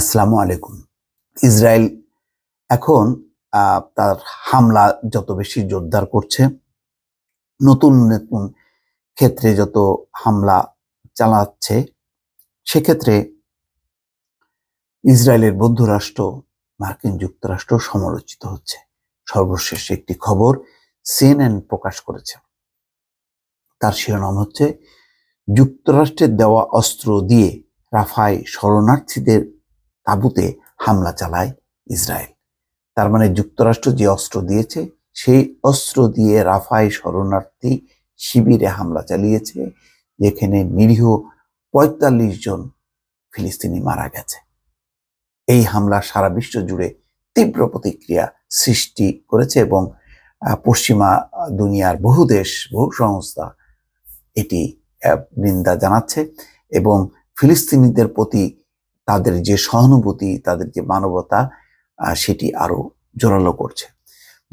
আসসালামু আলাইকুম ইসরায়েল এখন তার হামলা যত বেশি জোরদার করছে নতুন নতুন ক্ষেত্রে যত হামলা চালাচ্ছে সেক্ষেত্রে ইসরায়েলের বৌদ্ধ রাষ্ট্র মার্কিন যুক্তরাষ্ট্র সমালোচিত হচ্ছে সর্বশেষ একটি খবর সিএনএন প্রকাশ করেছে তার শিরোনাম হচ্ছে যুক্তরাষ্ট্রের দেওয়া অস্ত্র দিয়ে রাফায় শরণার্থীদের তাবুতে হামলা চালায় ইসরায়েল তার মানে যুক্তরাষ্ট্র যে অস্ত্র দিয়েছে সেই অস্ত্র দিয়ে রাফাই শরণার্থী শিবিরে হামলা চালিয়েছে যেখানে নিরীহ পঁয়তাল্লিশ জন ফিলিস্তিনি মারা গেছে এই হামলা সারা বিশ্ব জুড়ে তীব্র প্রতিক্রিয়া সৃষ্টি করেছে এবং পশ্চিমা দুনিয়ার বহু দেশ বহু সংস্থা এটি নিন্দা জানাচ্ছে এবং ফিলিস্তিনিদের প্রতি তাদের যে সহানুভূতি তাদের যে মানবতা সেটি আরও জোরালো করছে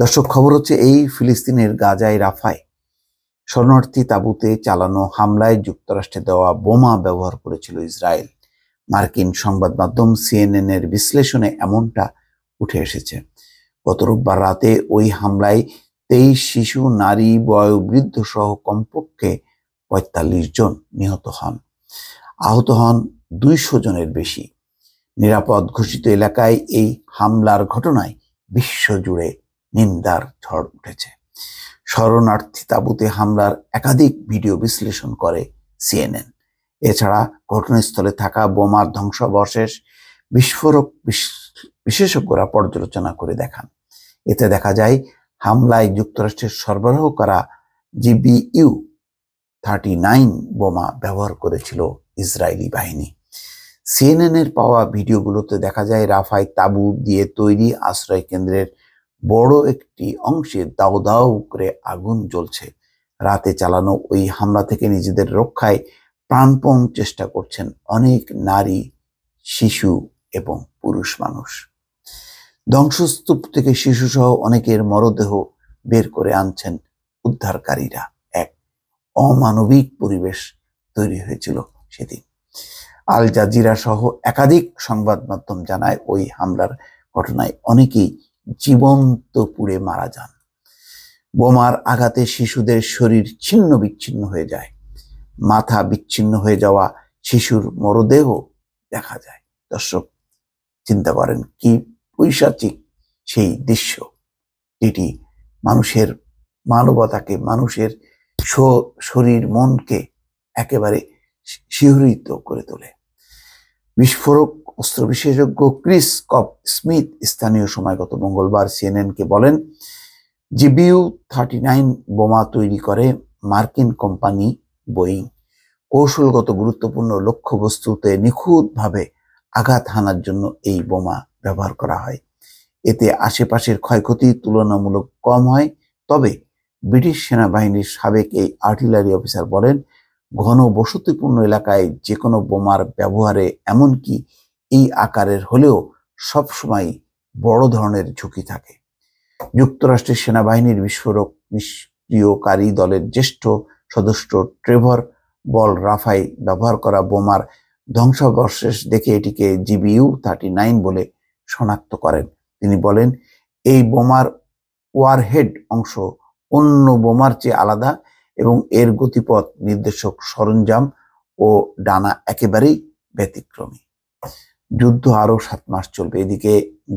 দর্শক খবর হচ্ছে এই ফিলিস্তিনের গাজায় রাফায় শরণার্থী তাঁবুতে চালানো হামলায় যুক্তরাষ্ট্রে দেওয়া বোমা ব্যবহার করেছিল ইসরায়েল মার্কিন সংবাদ মাধ্যম সিএনএন এর বিশ্লেষণে এমনটা উঠে এসেছে গত রোববার রাতে ওই হামলায় তেইশ শিশু নারী বৃদ্ধ সহ কমপক্ষে পঁয়তাল্লিশ জন নিহত হন আহত হন দুইশো জনের বেশি নিরাপদ ঘোষিত এলাকায় এই হামলার ঘটনায় বিশ্বজুড়ে নিন্দার ঝড় উঠেছে শরণার্থী তাঁবুতে হামলার একাধিক ভিডিও বিশ্লেষণ করে সিএনএন এছাড়া ঘটনাস্থলে থাকা বোমার ধ্বংসাবশেষ বিস্ফোরক বিশেষজ্ঞরা পর্যালোচনা করে দেখান এতে দেখা যায় হামলায় যুক্তরাষ্ট্রের সরবরাহ করা জিবিইউ থার্টি নাইন বোমা ব্যবহার করেছিল ইসরায়েলি বাহিনী সিএনএনের পাওয়া ভিডিওগুলোতে দেখা যায় রাফায় তাবু দিয়ে তৈরি আশ্রয় কেন্দ্রের বড় একটি অংশে দাও দাও করে আগুন জ্বলছে রাতে চালানো ওই হামলা থেকে নিজেদের রক্ষায় প্রাণপণ চেষ্টা করছেন অনেক নারী শিশু এবং পুরুষ মানুষ ধ্বংসস্তূপ থেকে শিশুসহ অনেকের মরদেহ বের করে আনছেন উদ্ধারকারীরা এক অমানবিক পরিবেশ তৈরি হয়েছিল সেদিন আল জাজিরা সহ একাধিক সংবাদ মাধ্যম জানায় ওই হামলার ঘটনায় অনেকেই জীবন্ত পুড়ে মারা যান বোমার আঘাতে শিশুদের শরীর ছিন্ন বিচ্ছিন্ন হয়ে যায় মাথা বিচ্ছিন্ন হয়ে যাওয়া শিশুর মরদেহ দেখা যায় দর্শক চিন্তা করেন কি পৈশাচিক সেই দৃশ্য যেটি মানুষের মানবতাকে মানুষের শরীর মনকে একেবারে শিহরিত করে তোলে বিস্ফোরক অস্ত্র বিশেষজ্ঞ ক্রিস কপ স্মিথ স্থানীয় সময় গত মঙ্গলবার সিএনএনকে বলেন জিবিউ থার্টি নাইন বোমা তৈরি করে মার্কিন কোম্পানি বোয়িং কৌশলগত গুরুত্বপূর্ণ লক্ষ্যবস্তুতে নিখুঁতভাবে আঘাত হানার জন্য এই বোমা ব্যবহার করা হয় এতে আশেপাশের ক্ষয়ক্ষতি তুলনামূলক কম হয় তবে ব্রিটিশ সেনাবাহিনীর সাবেক এই আর্টিলারি অফিসার বলেন ঘন বসতিপূর্ণ এলাকায় যে কোনো বোমার ব্যবহারে এমনকি এই আকারের হলেও সবসময় বড় ধরনের ঝুঁকি থাকে যুক্তরাষ্ট্রের সেনাবাহিনীর বিস্ফোরক নিষ্ক্রিয়কারী দলের জ্যেষ্ঠ সদস্য ট্রেভর বল রাফাই ব্যবহার করা বোমার ধ্বংসাবশেষ দেখে এটিকে জিবিইউ থার্টি নাইন বলে শনাক্ত করেন তিনি বলেন এই বোমার ওয়ারহেড অংশ অন্য বোমার চেয়ে আলাদা এবং এর গতিপথ নির্দেশক সরঞ্জাম ও ডানা একেবারেই ব্যতিক্রমী যুদ্ধ আরও সাত মাস চলবে এদিকে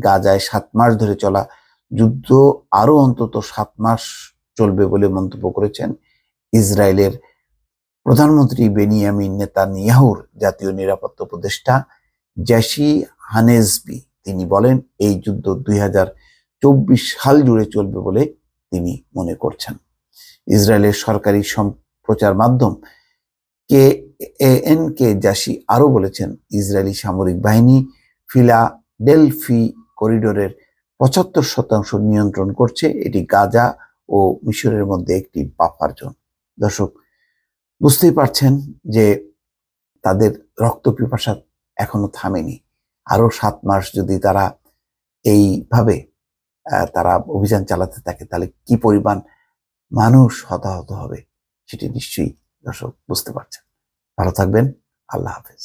গাজায় সাত মাস ধরে চলা যুদ্ধ আরও অন্তত সাত মাস চলবে বলে মন্তব্য করেছেন ইসরায়েলের প্রধানমন্ত্রী বেনিয়ামিন নেতা নিয়াহুর জাতীয় নিরাপত্তা উপদেষ্টা জ্যাসি হানেজবি তিনি বলেন এই যুদ্ধ দুই সাল জুড়ে চলবে বলে তিনি মনে করছেন ইসরায়েলের সরকারি সম্প্রচার মাধ্যম কে এন কে জাসি আরও বলেছেন ইসরায়েলি সামরিক বাহিনী ফিলা ডেলফি করিডোরের পঁচাত্তর শতাংশ নিয়ন্ত্রণ করছে এটি গাজা ও মিশরের মধ্যে একটি বাফার জোন দর্শক বুঝতেই পারছেন যে তাদের রক্ত পিপাসা এখনো থামেনি আরও সাত মাস যদি তারা এইভাবে তারা অভিযান চালাতে থাকে তাহলে কি পরিমাণ মানুষ হতাহত হবে সেটি নিশ্চয়ই দর্শক বুঝতে পারছেন ভালো থাকবেন আল্লাহ হাফেজ